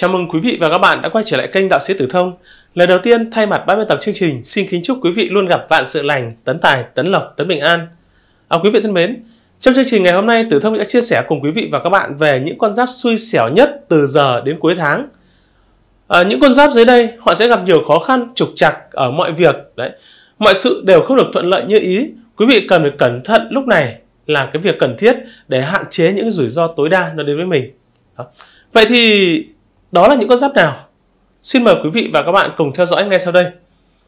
Chào mừng quý vị và các bạn đã quay trở lại kênh Đạo sĩ Tử Thông. Lời đầu tiên, thay mặt ban biên tập chương trình, xin kính chúc quý vị luôn gặp vạn sự lành, tấn tài, tấn lộc, tấn bình an. À, quý vị thân mến, trong chương trình ngày hôm nay, Tử Thông đã chia sẻ cùng quý vị và các bạn về những con giáp xui xẻo nhất từ giờ đến cuối tháng. À, những con giáp dưới đây, họ sẽ gặp nhiều khó khăn, trục trặc ở mọi việc. Đấy, mọi sự đều không được thuận lợi như ý. Quý vị cần phải cẩn thận lúc này là cái việc cần thiết để hạn chế những rủi ro tối đa nó đến với mình. Đó. Vậy thì đó là những con giáp nào? Xin mời quý vị và các bạn cùng theo dõi ngay sau đây.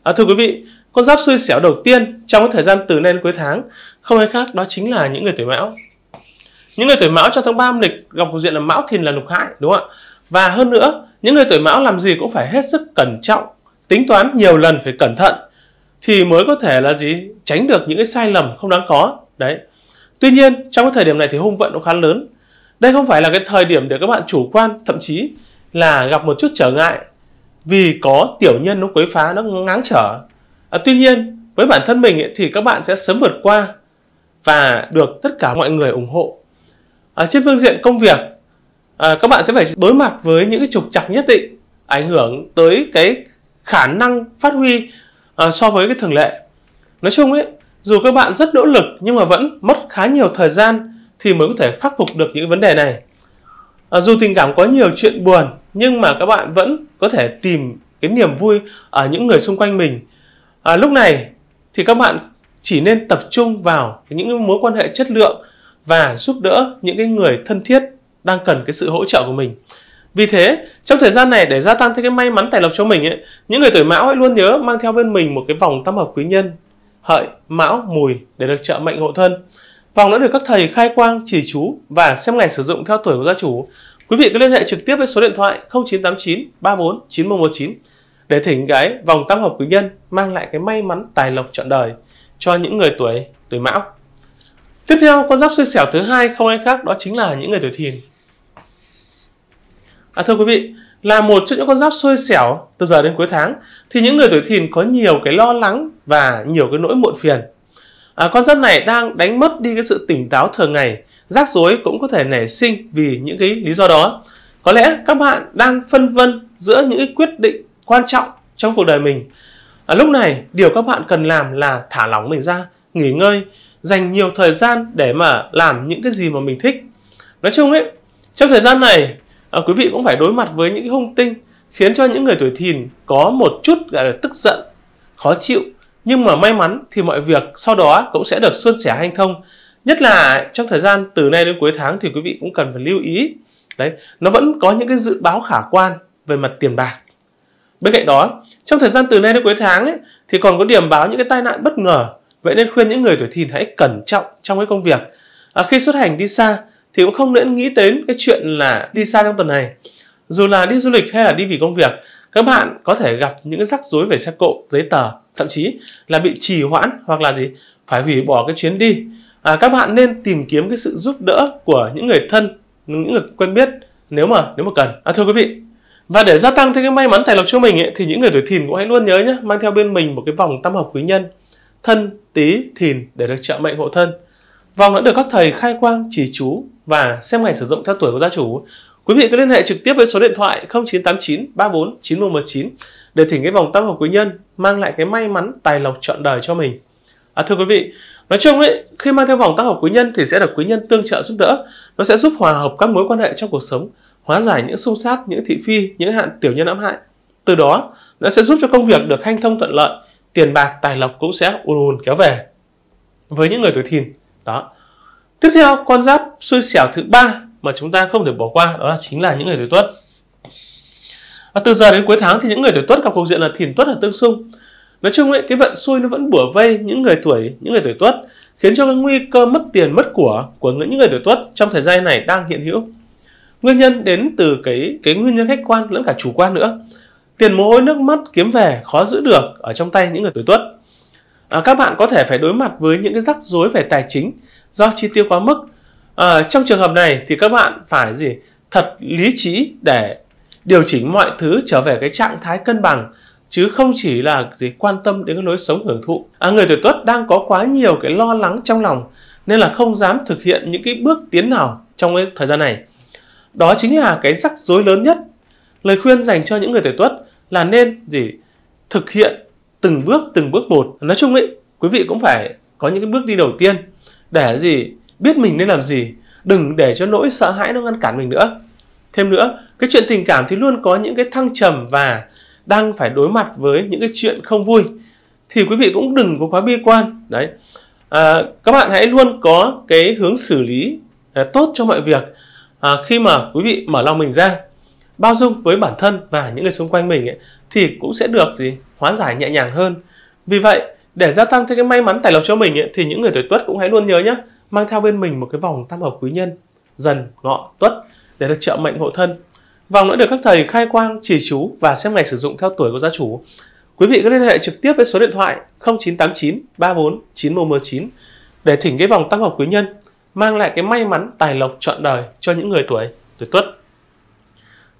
À, thưa quý vị, con giáp xui xẻo đầu tiên trong thời gian từ nay đến cuối tháng không ai khác đó chính là những người tuổi mão. Những người tuổi mão trong tháng 3 âm lịch gặp cục diện là mão thìn là lục hại đúng không ạ? Và hơn nữa, những người tuổi mão làm gì cũng phải hết sức cẩn trọng, tính toán nhiều lần phải cẩn thận thì mới có thể là gì tránh được những cái sai lầm không đáng có đấy tuy nhiên trong cái thời điểm này thì hung vận nó khá lớn đây không phải là cái thời điểm để các bạn chủ quan thậm chí là gặp một chút trở ngại vì có tiểu nhân nó quấy phá nó ngáng trở à, tuy nhiên với bản thân mình thì các bạn sẽ sớm vượt qua và được tất cả mọi người ủng hộ à, trên phương diện công việc à, các bạn sẽ phải đối mặt với những cái trục trặc nhất định ảnh hưởng tới cái khả năng phát huy à, so với cái thường lệ nói chung ấy dù các bạn rất nỗ lực nhưng mà vẫn mất khá nhiều thời gian thì mới có thể khắc phục được những vấn đề này à, dù tình cảm có nhiều chuyện buồn nhưng mà các bạn vẫn có thể tìm cái niềm vui ở những người xung quanh mình à, lúc này thì các bạn chỉ nên tập trung vào những mối quan hệ chất lượng và giúp đỡ những cái người thân thiết đang cần cái sự hỗ trợ của mình vì thế trong thời gian này để gia tăng thêm cái may mắn tài lộc cho mình ấy những người tuổi mão hãy luôn nhớ mang theo bên mình một cái vòng tam hợp quý nhân hợi mão mùi để được trợ mệnh hộ thân Vòng đã được các thầy khai quang, chỉ chú và xem ngày sử dụng theo tuổi của gia chủ. Quý vị cứ liên hệ trực tiếp với số điện thoại 0989 34 9119 để thỉnh cái vòng tam hợp quý nhân mang lại cái may mắn tài lộc trọn đời cho những người tuổi tuổi mão. Tiếp theo, con giáp xui xẻo thứ hai không ai khác đó chính là những người tuổi thìn. À, thưa quý vị, là một trong những con giáp xui xẻo từ giờ đến cuối tháng thì những người tuổi thìn có nhiều cái lo lắng và nhiều cái nỗi muộn phiền à, concept này đang đánh mất đi cái sự tỉnh táo thường ngày rắc rối cũng có thể nảy sinh vì những cái lý do đó có lẽ các bạn đang phân vân giữa những cái quyết định quan trọng trong cuộc đời mình à, lúc này điều các bạn cần làm là thả lỏng mình ra nghỉ ngơi dành nhiều thời gian để mà làm những cái gì mà mình thích nói chung ấy trong thời gian này à, quý vị cũng phải đối mặt với những hung tinh khiến cho những người tuổi thìn có một chút gọi là tức giận khó chịu nhưng mà may mắn thì mọi việc sau đó cũng sẽ được suôn sẻ hanh thông. Nhất là trong thời gian từ nay đến cuối tháng thì quý vị cũng cần phải lưu ý. Đấy, nó vẫn có những cái dự báo khả quan về mặt tiền bạc. Bên cạnh đó, trong thời gian từ nay đến cuối tháng ấy, thì còn có điểm báo những cái tai nạn bất ngờ. Vậy nên khuyên những người tuổi thìn hãy cẩn trọng trong cái công việc. À, khi xuất hành đi xa thì cũng không nên nghĩ đến cái chuyện là đi xa trong tuần này. Dù là đi du lịch hay là đi vì công việc các bạn có thể gặp những rắc rối về xe cộ giấy tờ thậm chí là bị trì hoãn hoặc là gì phải hủy bỏ cái chuyến đi à, các bạn nên tìm kiếm cái sự giúp đỡ của những người thân những người quen biết nếu mà nếu mà cần à, thưa quý vị và để gia tăng thêm cái may mắn tài lộc cho mình ấy, thì những người tuổi thìn cũng hãy luôn nhớ nhé mang theo bên mình một cái vòng tam hợp quý nhân thân tý thìn để được trợ mệnh hộ thân vòng đã được các thầy khai quang chỉ chú và xem ngày sử dụng theo tuổi của gia chủ Quý vị có liên hệ trực tiếp với số điện thoại 0989 34 9119 để thỉnh cái vòng tam hợp quý nhân mang lại cái may mắn tài lộc trọn đời cho mình. À, thưa quý vị, nói chung ấy, khi mang theo vòng tam hợp quý nhân thì sẽ được quý nhân tương trợ giúp đỡ, nó sẽ giúp hòa hợp các mối quan hệ trong cuộc sống, hóa giải những xung sát, những thị phi, những hạn tiểu nhân ám hại. Từ đó, nó sẽ giúp cho công việc được hanh thông thuận lợi, tiền bạc, tài lộc cũng sẽ ùn ùn kéo về. Với những người tuổi thìn, đó. Tiếp theo, con giáp xui xẻo thứ ba mà chúng ta không thể bỏ qua đó chính là những người tuổi tuất à, từ giờ đến cuối tháng thì những người tuổi tuất gặp cục diện là thìn tuất và tương xung nói chung ấy cái vận xui nó vẫn bủa vây những người tuổi những người tuổi tuất khiến cho cái nguy cơ mất tiền mất của của những người tuổi tuất trong thời gian này đang hiện hữu nguyên nhân đến từ cái cái nguyên nhân khách quan lẫn cả chủ quan nữa tiền mồ hôi nước mắt kiếm về khó giữ được ở trong tay những người tuổi tuất à, các bạn có thể phải đối mặt với những cái rắc rối về tài chính do chi tiêu quá mức à, trong trường hợp này thì các bạn phải gì thật lý trí để điều chỉnh mọi thứ trở về cái trạng thái cân bằng chứ không chỉ là gì quan tâm đến cái lối sống hưởng thụ à, người tuổi tuất đang có quá nhiều cái lo lắng trong lòng nên là không dám thực hiện những cái bước tiến nào trong cái thời gian này đó chính là cái rắc rối lớn nhất lời khuyên dành cho những người tuổi tuất là nên gì thực hiện từng bước từng bước một nói chung ấy quý vị cũng phải có những cái bước đi đầu tiên để gì biết mình nên làm gì đừng để cho nỗi sợ hãi nó ngăn cản mình nữa thêm nữa cái chuyện tình cảm thì luôn có những cái thăng trầm và đang phải đối mặt với những cái chuyện không vui thì quý vị cũng đừng có quá bi quan đấy à, các bạn hãy luôn có cái hướng xử lý à, tốt cho mọi việc à, khi mà quý vị mở lòng mình ra bao dung với bản thân và những người xung quanh mình ấy, thì cũng sẽ được gì hóa giải nhẹ nhàng hơn vì vậy để gia tăng thêm cái may mắn tài lộc cho mình ấy, thì những người tuổi tuất cũng hãy luôn nhớ nhé mang theo bên mình một cái vòng tam hợp quý nhân dần ngọ tuất để được trợ mệnh hộ thân vòng đã được các thầy khai quang chỉ chú và xem ngày sử dụng theo tuổi của gia chủ quý vị có liên hệ trực tiếp với số điện thoại 0989 34 919 để thỉnh cái vòng tam hợp quý nhân mang lại cái may mắn tài lộc trọn đời cho những người tuổi tuổi tuất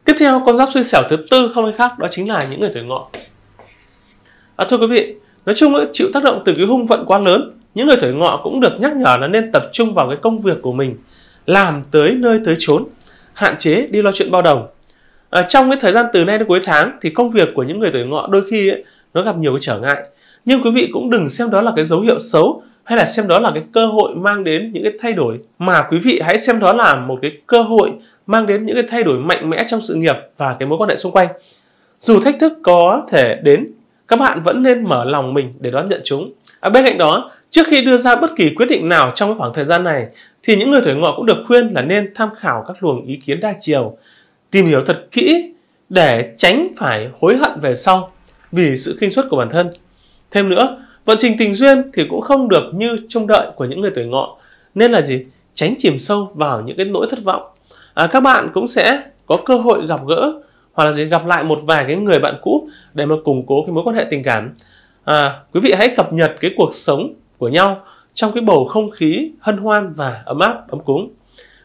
tiếp theo con giáp suy xẻo thứ tư không ai khác đó chính là những người tuổi ngọ à, thưa quý vị nói chung chịu tác động từ cái hung vận quá lớn những người tuổi ngọ cũng được nhắc nhở là nên tập trung vào cái công việc của mình làm tới nơi tới chốn hạn chế đi lo chuyện bao đồng à, trong cái thời gian từ nay đến cuối tháng thì công việc của những người tuổi ngọ đôi khi ấy, nó gặp nhiều cái trở ngại nhưng quý vị cũng đừng xem đó là cái dấu hiệu xấu hay là xem đó là cái cơ hội mang đến những cái thay đổi mà quý vị hãy xem đó là một cái cơ hội mang đến những cái thay đổi mạnh mẽ trong sự nghiệp và cái mối quan hệ xung quanh dù thách thức có thể đến các bạn vẫn nên mở lòng mình để đón nhận chúng à, bên cạnh đó Trước khi đưa ra bất kỳ quyết định nào trong khoảng thời gian này, thì những người tuổi ngọ cũng được khuyên là nên tham khảo các luồng ý kiến đa chiều, tìm hiểu thật kỹ để tránh phải hối hận về sau vì sự khinh suất của bản thân. Thêm nữa, vận trình tình duyên thì cũng không được như trông đợi của những người tuổi ngọ, nên là gì? Tránh chìm sâu vào những cái nỗi thất vọng. À, các bạn cũng sẽ có cơ hội gặp gỡ hoặc là gì gặp lại một vài cái người bạn cũ để mà củng cố cái mối quan hệ tình cảm. À, quý vị hãy cập nhật cái cuộc sống của nhau trong cái bầu không khí hân hoan và ấm áp ấm cúng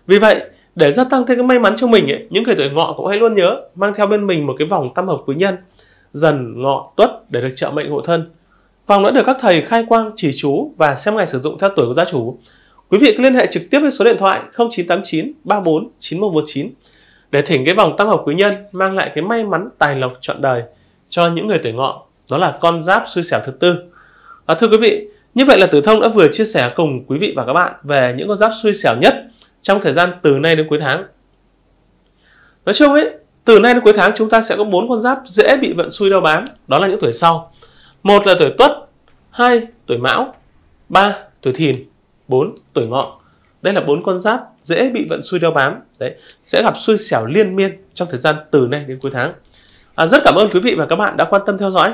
vì vậy để gia tăng thêm cái may mắn cho mình ấy, những người tuổi ngọ cũng hãy luôn nhớ mang theo bên mình một cái vòng tam hợp quý nhân dần ngọ tuất để được trợ mệnh hộ thân vòng đã được các thầy khai quang chỉ chú và xem ngày sử dụng theo tuổi của gia chủ quý vị cứ liên hệ trực tiếp với số điện thoại 0989 34 9119 để thỉnh cái vòng tam hợp quý nhân mang lại cái may mắn tài lộc trọn đời cho những người tuổi ngọ đó là con giáp xui xẻo thứ tư à, thưa quý vị như vậy là Tử Thông đã vừa chia sẻ cùng quý vị và các bạn về những con giáp xui xẻo nhất trong thời gian từ nay đến cuối tháng. Nói chung ấy, từ nay đến cuối tháng chúng ta sẽ có bốn con giáp dễ bị vận xui đau bám, đó là những tuổi sau. Một là tuổi Tuất, hai tuổi Mão, ba tuổi Thìn, bốn tuổi Ngọ. Đây là bốn con giáp dễ bị vận xui đau bám đấy sẽ gặp xui xẻo liên miên trong thời gian từ nay đến cuối tháng à, rất cảm ơn quý vị và các bạn đã quan tâm theo dõi